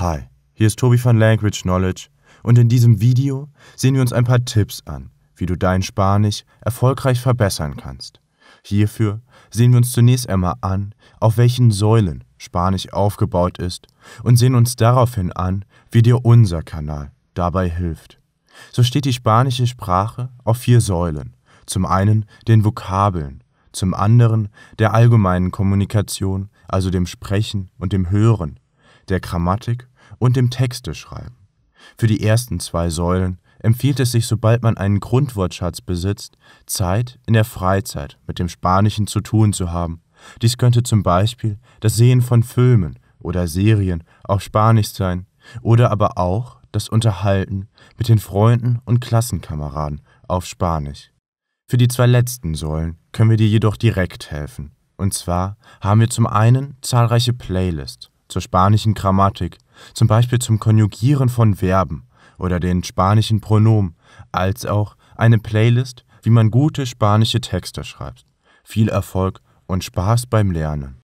Hi, hier ist Tobi von Language Knowledge und in diesem Video sehen wir uns ein paar Tipps an, wie du dein Spanisch erfolgreich verbessern kannst. Hierfür sehen wir uns zunächst einmal an, auf welchen Säulen Spanisch aufgebaut ist und sehen uns daraufhin an, wie dir unser Kanal dabei hilft. So steht die spanische Sprache auf vier Säulen. Zum einen den Vokabeln, zum anderen der allgemeinen Kommunikation, also dem Sprechen und dem Hören der Grammatik und dem Texte schreiben. Für die ersten zwei Säulen empfiehlt es sich, sobald man einen Grundwortschatz besitzt, Zeit in der Freizeit mit dem Spanischen zu tun zu haben. Dies könnte zum Beispiel das Sehen von Filmen oder Serien auf Spanisch sein oder aber auch das Unterhalten mit den Freunden und Klassenkameraden auf Spanisch. Für die zwei letzten Säulen können wir dir jedoch direkt helfen. Und zwar haben wir zum einen zahlreiche Playlists, zur spanischen Grammatik, zum Beispiel zum Konjugieren von Verben oder den spanischen Pronomen, als auch eine Playlist, wie man gute spanische Texte schreibt. Viel Erfolg und Spaß beim Lernen!